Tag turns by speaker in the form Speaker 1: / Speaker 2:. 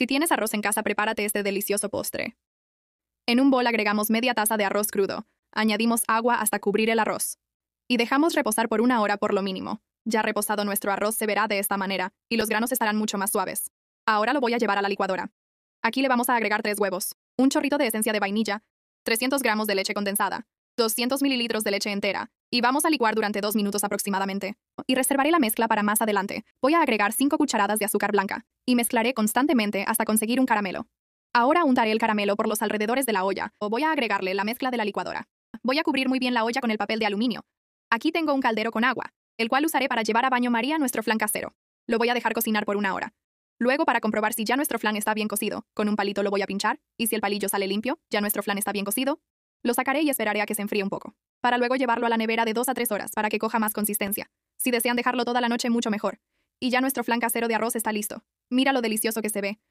Speaker 1: Si tienes arroz en casa, prepárate este delicioso postre. En un bol agregamos media taza de arroz crudo, añadimos agua hasta cubrir el arroz y dejamos reposar por una hora por lo mínimo. Ya reposado nuestro arroz se verá de esta manera y los granos estarán mucho más suaves. Ahora lo voy a llevar a la licuadora. Aquí le vamos a agregar tres huevos, un chorrito de esencia de vainilla, 300 gramos de leche condensada, 200 mililitros de leche entera y vamos a licuar durante dos minutos aproximadamente. Y reservaré la mezcla para más adelante. Voy a agregar 5 cucharadas de azúcar blanca y mezclaré constantemente hasta conseguir un caramelo. Ahora untaré el caramelo por los alrededores de la olla o voy a agregarle la mezcla de la licuadora. Voy a cubrir muy bien la olla con el papel de aluminio. Aquí tengo un caldero con agua, el cual usaré para llevar a baño María nuestro flan casero. Lo voy a dejar cocinar por una hora. Luego, para comprobar si ya nuestro flan está bien cocido, con un palito lo voy a pinchar, y si el palillo sale limpio, ya nuestro flan está bien cocido, lo sacaré y esperaré a que se enfríe un poco, para luego llevarlo a la nevera de 2 a 3 horas para que coja más consistencia. Si desean dejarlo toda la noche, mucho mejor. Y ya nuestro flan casero de arroz está listo. Mira lo delicioso que se ve.